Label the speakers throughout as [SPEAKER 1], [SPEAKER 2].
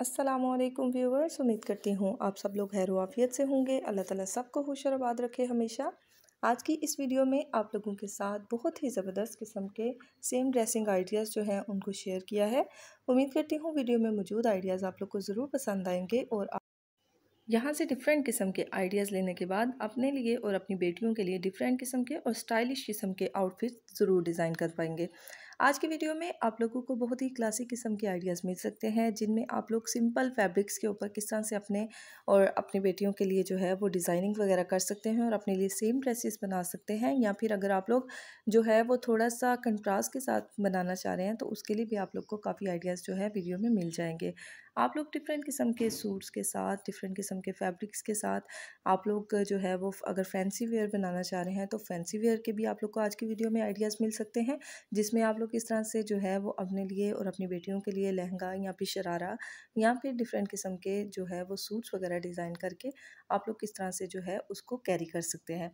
[SPEAKER 1] Aslam viewers उम्मीद करती हूँ आप सब लोग हैर वाफियत से होंगे अल्लाह ताला सबको खुश और आबाद रखे हमेशा आज की इस वीडियो में आप लोगों के साथ बहुत ही ज़बरदस्त किस्म के सेम ड्रेसिंग आइडियाज़ जो हैं उनको शेयर किया है उम्मीद करती हूँ वीडियो में मौजूद आइडियाज़ आप लोग को ज़रूर पसंद आएंगे और यहाँ से डिफरेंट किस्म के आइडियाज़ लेने के बाद अपने लिए और अपनी बेटियों के लिए डिफरेंट किस्म के और स्टाइलिश किस्म के आउटफिट ज़रूर डिज़ाइन कर पाएंगे आज के वीडियो में आप लोगों को बहुत ही क्लासिक किस्म के आइडियाज़ मिल सकते हैं जिनमें आप लोग सिंपल फैब्रिक्स के ऊपर किस तरह से अपने और अपनी बेटियों के लिए जो है वो डिज़ाइनिंग वगैरह कर सकते हैं और अपने लिए सेम ड्रेसेस बना सकते हैं या फिर अगर आप लोग जो है वो थोड़ा सा कंट्रास्ट के साथ बनाना चाह रहे हैं तो उसके लिए भी आप लोग को काफ़ी आइडियाज़ जो है वीडियो में मिल जाएंगे आप लोग डिफरेंट किस्म के सूट्स के साथ डिफरेंट किस्म के फैब्रिक्स के साथ आप लोग जो है वो अगर फैंसी वेयर बनाना चाह रहे हैं तो फैंसी वेयर के भी आप लोग को आज की वीडियो में आइडियाज़ मिल सकते हैं जिसमें आप लोग लोग किस तरह से जो है वो अपने लिए और अपनी बेटियों के लिए लहंगा या फिर शरारा या फिर डिफरेंट किस्म के जो है वो सूट्स वगैरह डिज़ाइन करके आप लोग किस तरह से जो है उसको कैरी कर सकते हैं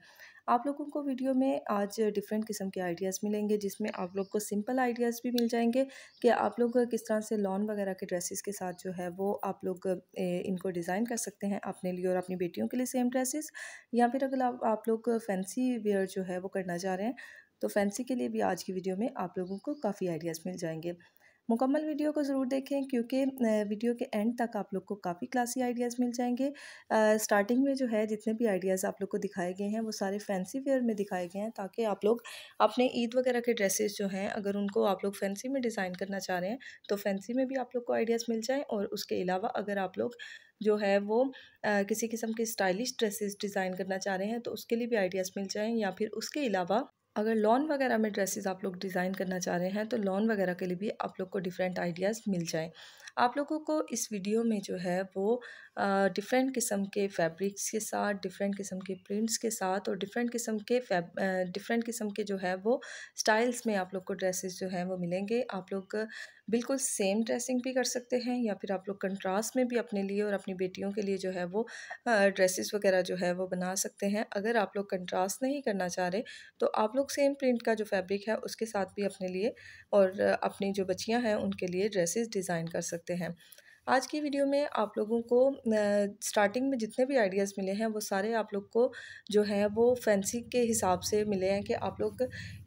[SPEAKER 1] आप लोगों को वीडियो में आज डिफरेंट किस्म के आइडियाज़ मिलेंगे जिसमें आप लोग को सिंपल आइडियाज़ भी मिल जाएंगे कि आप लोग किस तरह से लॉन वगैरह के ड्रेसेस के साथ जो है वो आप लोग इनको डिज़ाइन कर सकते हैं अपने लिए और अपनी बेटियों के लिए सेम ड्रेसेस या फिर अगर आप लोग फैंसी वेयर जो है वो करना चाह रहे हैं तो फैंसी के लिए भी आज की वीडियो में आप लोगों को काफ़ी आइडियाज़ मिल जाएंगे मुकम्मल वीडियो को ज़रूर देखें क्योंकि वीडियो के एंड तक आप लोग को काफ़ी क्लासी आइडियाज़ मिल जाएंगे आ, स्टार्टिंग में जो है जितने भी आइडियाज़ आप लोग को दिखाए गए हैं वो सारे फैंसी वेयर में दिखाए गए हैं ताकि आप लोग अपने ईद वगैरह के ड्रेसेस जो हैं अगर उनको आप लोग फैंसी में डिज़ाइन करना चाह रहे हैं तो फैंसी में भी आप लोग को आइडियाज़ मिल जाएँ और उसके अलावा अगर आप लोग जो है वो आ, किसी किस्म के स्टाइलिश ड्रेसेस डिज़ाइन करना चाह रहे हैं तो उसके लिए भी आइडियाज़ मिल जाएँ या फिर उसके अलावा अगर लॉन वगैरह में ड्रेसेस आप लोग डिज़ाइन करना चाह रहे हैं तो लॉन वगैरह के लिए भी आप लोग को डिफरेंट आइडियाज़ मिल जाएँ आप लोगों को इस वीडियो में जो है वो डिफरेंट किस्म के फैब्रिक्स के साथ डिफरेंट किस्म के प्रिंट्स के साथ और डिफरेंट किस्म के फैब डिफरेंट किस्म के जो है वो स्टाइल्स में आप लोग को ड्रेसेस जो हैं वो मिलेंगे आप लोग बिल्कुल सेम ड्रेसिंग भी कर सकते हैं या फिर आप लोग कंट्रास्ट में भी अपने लिए और अपनी बेटियों के लिए जो है वो ड्रेसेस वगैरह जो है वो बना सकते हैं अगर आप लोग कंट्रास्ट नहीं करना चाह रहे तो आप लोग सेम प्रिंट का जो फैब्रिक है उसके साथ भी अपने लिए और अपनी जो बच्चियाँ हैं उनके लिए ड्रेसेस डिज़ाइन कर सकते हैं आज की वीडियो में आप लोगों को स्टार्टिंग में जितने भी आइडियाज़ मिले हैं वो सारे आप लोग को जो है वो फैंसी के हिसाब से मिले हैं कि आप लोग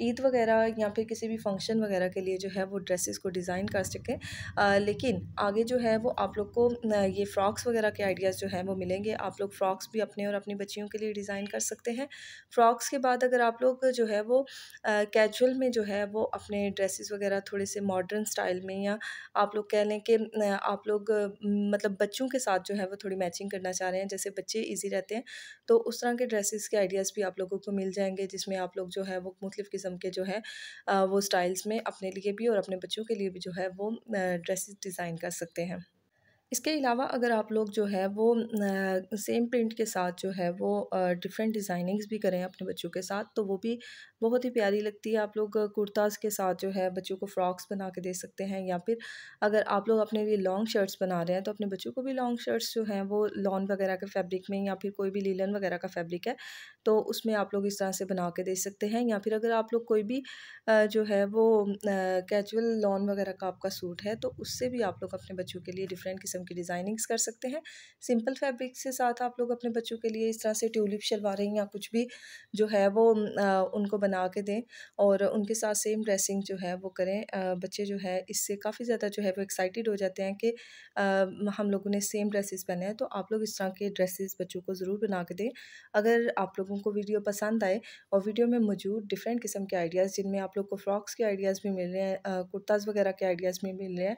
[SPEAKER 1] ईद वगैरह या फिर किसी भी फंक्शन वगैरह के लिए जो है वो ड्रेसेस को डिज़ाइन कर सकें लेकिन आगे जो है वो आप लोग को ये फ़्रॉक्स वगैरह के आइडियाज़ जो हैं वो मिलेंगे आप लोग फ़्रॉक्स भी अपने और अपनी बच्चियों के लिए डिज़ाइन कर सकते हैं फ़्रॉक्स के बाद अगर आप लोग जो है वो कैजुअल में जो है वो अपने ड्रेसेस वगैरह थोड़े से मॉडर्न स्टाइल में या आप लोग कह लें कि आप लोग लोग मतलब बच्चों के साथ जो है वो थोड़ी मैचिंग करना चाह रहे हैं जैसे बच्चे इजी रहते हैं तो उस तरह के ड्रेसेस के आइडियाज़ भी आप लोगों को मिल जाएंगे जिसमें आप लोग जो है वो मुख्तफ़ किस्म के जो है वो स्टाइल्स में अपने लिए भी और अपने बच्चों के लिए भी जो है वो ड्रेसेस डिज़ाइन कर सकते हैं इसके अलावा अगर आप लोग जो है वो सेम प्रिंट के साथ जो है वो डिफरेंट डिज़ाइनिंग्स भी करें अपने बच्चों के साथ तो वो भी बहुत ही प्यारी लगती है आप लोग कुर्ताज़ के साथ जो है बच्चों को फ्रॉक्स बना के दे सकते हैं या फिर अगर आप लोग अपने लिए लॉन्ग शर्ट्स बना रहे हैं तो अपने बच्चों को भी लॉन्ग शर्ट्स जो हैं वो लॉन वगैरह के फैब्रिक में या फिर कोई भी लीलन वगैरह का फैब्रिक है तो उसमें आप लोग इस तरह से बना के दे सकते हैं या फिर अगर आप लोग कोई भी जो है वो कैजुअल लॉन वगैरह का आपका सूट है तो उससे भी आप लोग अपने बच्चों के लिए डिफरेंट किस्म किस्म की डिज़ाइनिंग्स कर सकते हैं सिंपल फैब्रिक से साथ आप लोग अपने बच्चों के लिए इस तरह से ट्यूलिप शलवारें या कुछ भी जो है वो उनको बना के दें और उनके साथ सेम ड्रेसिंग जो है वो करें बच्चे जो है इससे काफ़ी ज़्यादा जो है वो एक्साइटेड हो जाते हैं कि हम लोगों ने सेम ड्रेसेस पहने हैं तो आप लोग इस तरह के ड्रेसेस बच्चों को ज़रूर बना के दें अगर आप लोगों को वीडियो पसंद आए और वीडियो में मौजूद डिफरेंट किस्म के आइडियाज़ जिनमें आप लोग को फ्रॉक्स के आइडियाज़ भी मिल रहे हैं कुर्ताज़ वगैरह के आइडियाज़ भी मिल रहे हैं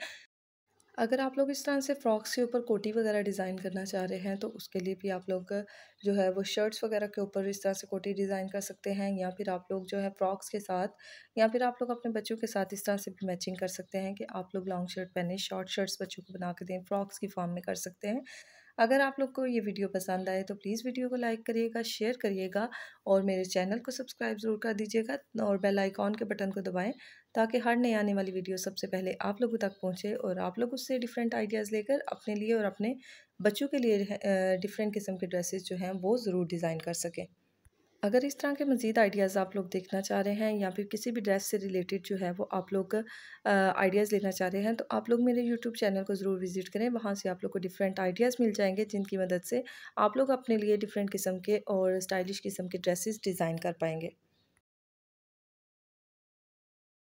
[SPEAKER 1] अगर आप लोग इस तरह से फ्रॉक्स के ऊपर कोटी वगैरह डिज़ाइन करना चाह रहे हैं तो उसके लिए भी आप लोग जो है वो शर्ट्स वगैरह के ऊपर इस तरह से कोटी डिज़ाइन कर सकते हैं या फिर आप लोग जो है फ्रॉक्स के साथ या फिर आप लोग अपने बच्चों के साथ इस तरह से भी मैचिंग कर सकते हैं कि आप लोग लॉन्ग शर्ट पहने शॉर्ट शर्ट्स बच्चों को बना के दें फ्रॉक्स की फॉर्म में कर सकते हैं अगर आप लोग को ये वीडियो पसंद आए तो प्लीज़ वीडियो को लाइक करिएगा शेयर करिएगा और मेरे चैनल को सब्सक्राइब ज़रूर कर दीजिएगा और बेल आइकॉन के बटन को दबाएं ताकि हर नई आने वाली वीडियो सबसे पहले आप लोगों तक पहुँचे और आप लोग उससे डिफरेंट आइडियाज़ लेकर अपने लिए और अपने बच्चों के लिए डिफरेंट किस्म के ड्रेसेज जो हैं वो ज़रूर डिज़ाइन कर सकें अगर इस तरह के मज़ीद आइडियाज़ आप लोग देखना चाह रहे हैं या फिर किसी भी ड्रेस से रिलेटेड जो है वो आप लोग आइडियाज़ लेना चाह रहे हैं तो आप लोग मेरे यूट्यूब चैनल को ज़रूर विज़िट करें वहाँ से आप लोग को डिफरेंट आइडियाज़ मिल जाएंगे जिनकी मदद से आप लोग अपने लिए डिफरेंट किस्म के और स्टाइलिश किस्म के ड्रेसेस डिज़ाइन कर पाएंगे